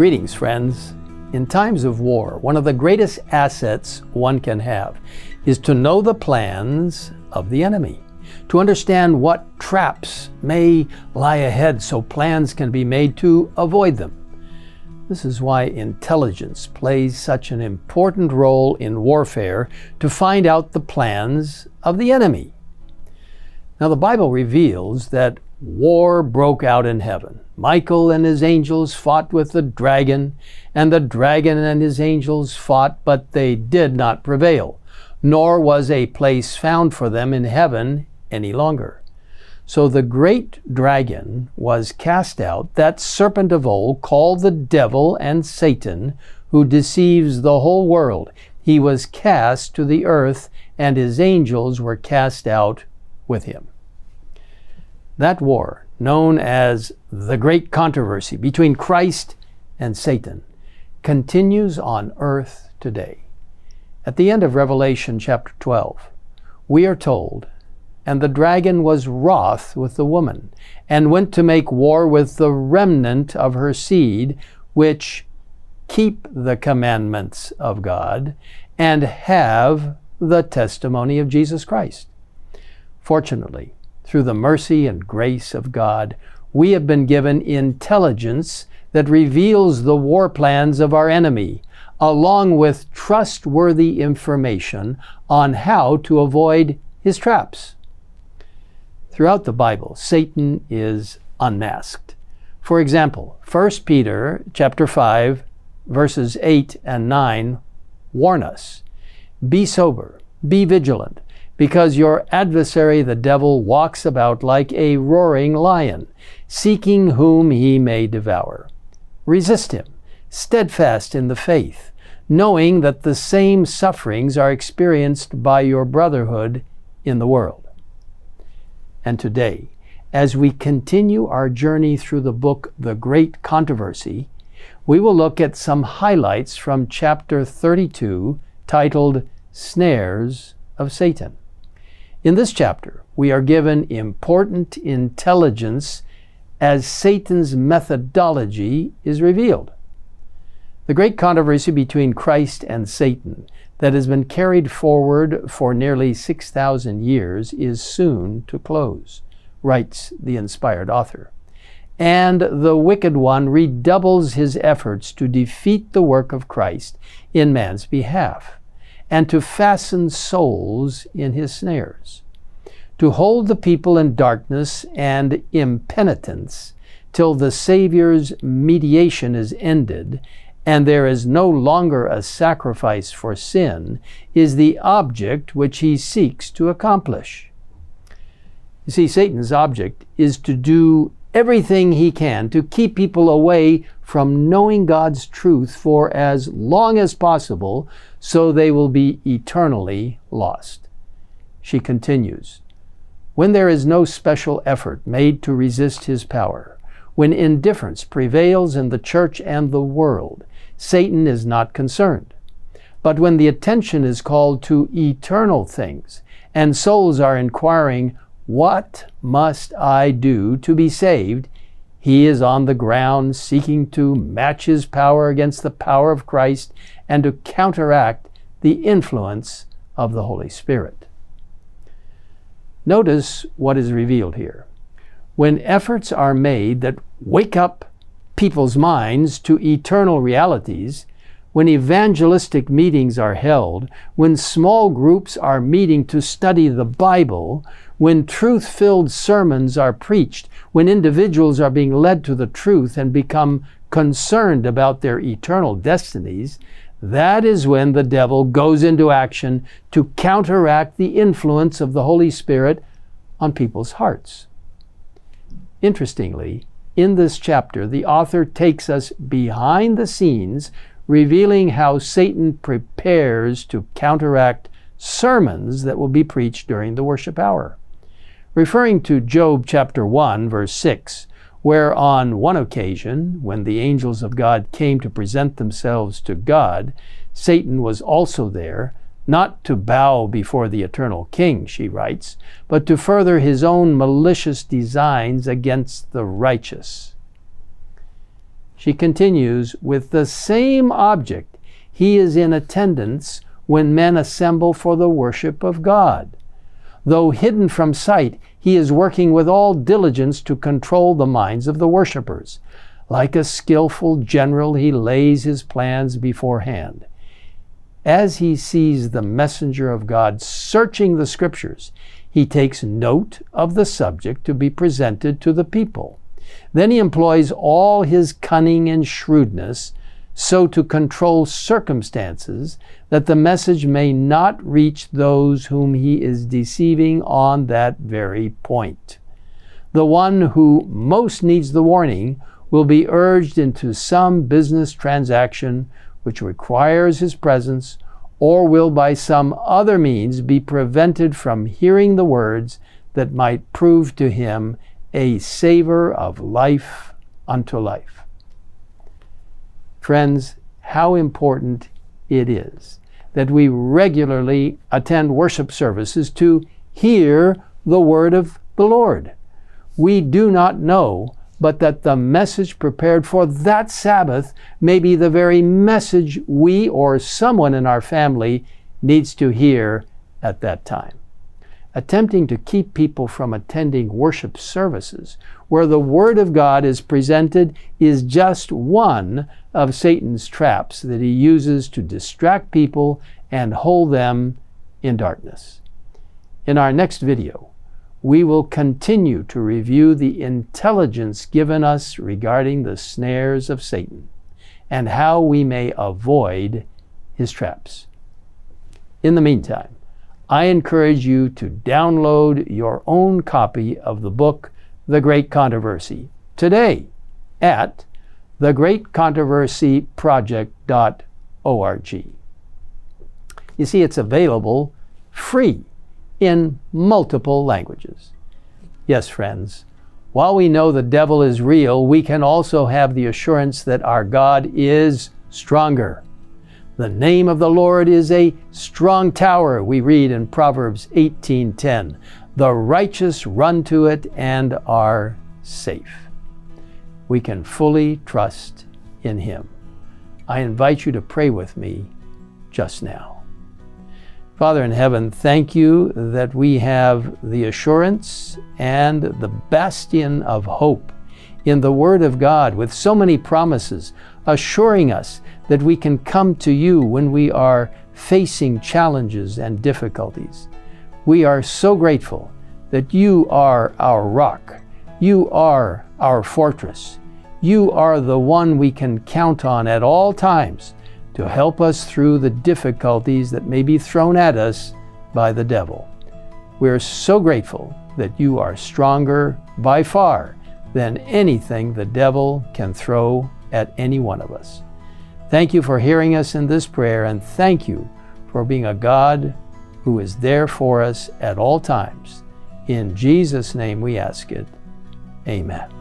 Greetings, friends. In times of war, one of the greatest assets one can have is to know the plans of the enemy, to understand what traps may lie ahead so plans can be made to avoid them. This is why intelligence plays such an important role in warfare to find out the plans of the enemy. Now, the Bible reveals that war broke out in heaven Michael and his angels fought with the dragon, and the dragon and his angels fought, but they did not prevail, nor was a place found for them in heaven any longer. So the great dragon was cast out, that serpent of old, called the devil and Satan, who deceives the whole world. He was cast to the earth, and his angels were cast out with him. That war known as the Great Controversy between Christ and Satan continues on earth today. At the end of Revelation chapter 12, we are told, And the dragon was wroth with the woman, and went to make war with the remnant of her seed, which keep the commandments of God, and have the testimony of Jesus Christ. Fortunately, through the mercy and grace of God, we have been given intelligence that reveals the war plans of our enemy, along with trustworthy information on how to avoid his traps. Throughout the Bible, Satan is unmasked. For example, 1 Peter chapter 5 verses 8 and 9 warn us, be sober, be vigilant, because your adversary, the devil, walks about like a roaring lion, seeking whom he may devour. Resist him, steadfast in the faith, knowing that the same sufferings are experienced by your brotherhood in the world. And today, as we continue our journey through the book The Great Controversy, we will look at some highlights from chapter 32 titled Snares of Satan. In this chapter, we are given important intelligence as Satan's methodology is revealed. The great controversy between Christ and Satan that has been carried forward for nearly 6,000 years is soon to close, writes the inspired author. And the wicked one redoubles his efforts to defeat the work of Christ in man's behalf and to fasten souls in his snares, to hold the people in darkness and impenitence till the Saviour's mediation is ended and there is no longer a sacrifice for sin, is the object which he seeks to accomplish. You see, Satan's object is to do everything he can to keep people away from knowing God's truth for as long as possible, so they will be eternally lost. She continues When there is no special effort made to resist his power, when indifference prevails in the church and the world, Satan is not concerned. But when the attention is called to eternal things, and souls are inquiring, What must I do to be saved? He is on the ground seeking to match his power against the power of Christ and to counteract the influence of the Holy Spirit. Notice what is revealed here. When efforts are made that wake up people's minds to eternal realities, when evangelistic meetings are held, when small groups are meeting to study the Bible, when truth filled sermons are preached, when individuals are being led to the truth and become concerned about their eternal destinies, that is when the devil goes into action to counteract the influence of the Holy Spirit on people's hearts. Interestingly, in this chapter, the author takes us behind the scenes, revealing how Satan prepares to counteract sermons that will be preached during the worship hour referring to Job chapter 1, verse 6, where on one occasion, when the angels of God came to present themselves to God, Satan was also there, not to bow before the eternal king, she writes, but to further his own malicious designs against the righteous. She continues, with the same object, he is in attendance when men assemble for the worship of God though hidden from sight, he is working with all diligence to control the minds of the worshippers. Like a skilful general, he lays his plans beforehand. As he sees the messenger of God searching the scriptures, he takes note of the subject to be presented to the people. Then he employs all his cunning and shrewdness so to control circumstances that the message may not reach those whom he is deceiving on that very point. The one who most needs the warning will be urged into some business transaction which requires his presence, or will by some other means be prevented from hearing the words that might prove to him a savor of life unto life. Friends, how important it is that we regularly attend worship services to hear the word of the Lord. We do not know, but that the message prepared for that Sabbath may be the very message we or someone in our family needs to hear at that time attempting to keep people from attending worship services where the Word of God is presented is just one of Satan's traps that he uses to distract people and hold them in darkness. In our next video, we will continue to review the intelligence given us regarding the snares of Satan and how we may avoid his traps. In the meantime, I encourage you to download your own copy of the book, The Great Controversy, today at thegreatcontroversyproject.org. You see, it's available free in multiple languages. Yes, friends, while we know the devil is real, we can also have the assurance that our God is stronger. The name of the Lord is a strong tower, we read in Proverbs 18:10. The righteous run to it and are safe. We can fully trust in him. I invite you to pray with me just now. Father in heaven, thank you that we have the assurance and the bastion of hope in the Word of God with so many promises, assuring us that we can come to you when we are facing challenges and difficulties. We are so grateful that you are our rock. You are our fortress. You are the one we can count on at all times to help us through the difficulties that may be thrown at us by the devil. We're so grateful that you are stronger by far than anything the devil can throw at any one of us. Thank you for hearing us in this prayer, and thank you for being a God who is there for us at all times. In Jesus' name we ask it. Amen.